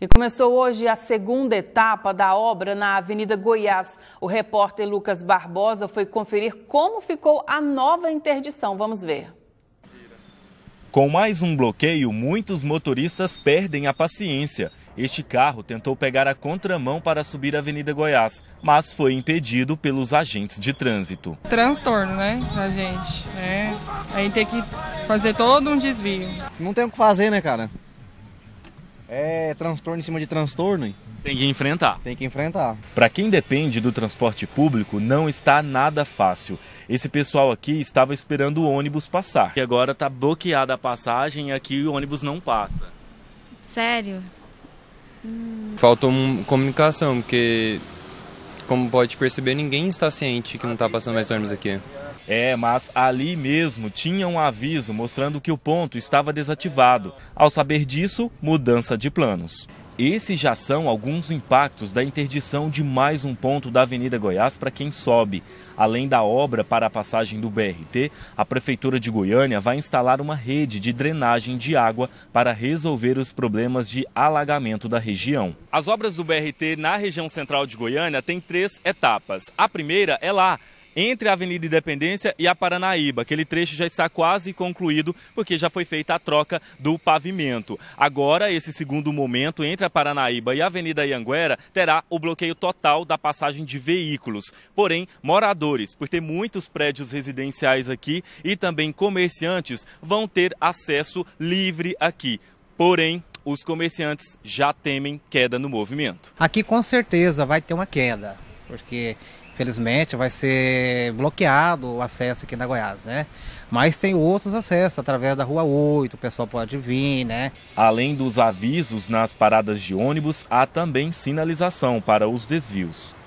E começou hoje a segunda etapa da obra na Avenida Goiás. O repórter Lucas Barbosa foi conferir como ficou a nova interdição. Vamos ver. Com mais um bloqueio, muitos motoristas perdem a paciência. Este carro tentou pegar a contramão para subir a Avenida Goiás, mas foi impedido pelos agentes de trânsito. Transtorno, né, pra gente? Né? A gente tem que fazer todo um desvio. Não tem o que fazer, né, cara? é transtorno em cima de transtorno. Tem que enfrentar. Tem que enfrentar. Para quem depende do transporte público, não está nada fácil. Esse pessoal aqui estava esperando o ônibus passar. E agora está bloqueada a passagem e aqui o ônibus não passa. Sério? Hum. Faltou comunicação, porque como pode perceber, ninguém está ciente que não está passando mais ônibus aqui. É, mas ali mesmo tinha um aviso mostrando que o ponto estava desativado. Ao saber disso, mudança de planos. Esses já são alguns impactos da interdição de mais um ponto da Avenida Goiás para quem sobe. Além da obra para a passagem do BRT, a Prefeitura de Goiânia vai instalar uma rede de drenagem de água para resolver os problemas de alagamento da região. As obras do BRT na região central de Goiânia têm três etapas. A primeira é lá, entre a Avenida Independência e a Paranaíba. Aquele trecho já está quase concluído, porque já foi feita a troca do pavimento. Agora, esse segundo momento, entre a Paranaíba e a Avenida Ianguera, terá o bloqueio total da passagem de veículos. Porém, moradores, por ter muitos prédios residenciais aqui e também comerciantes, vão ter acesso livre aqui. Porém, os comerciantes já temem queda no movimento. Aqui com certeza vai ter uma queda porque infelizmente vai ser bloqueado o acesso aqui na Goiás, né? Mas tem outros acessos através da Rua 8, o pessoal pode vir, né? Além dos avisos nas paradas de ônibus, há também sinalização para os desvios.